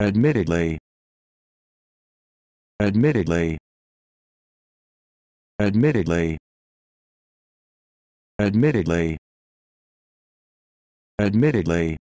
admittedly admittedly admittedly admittedly admittedly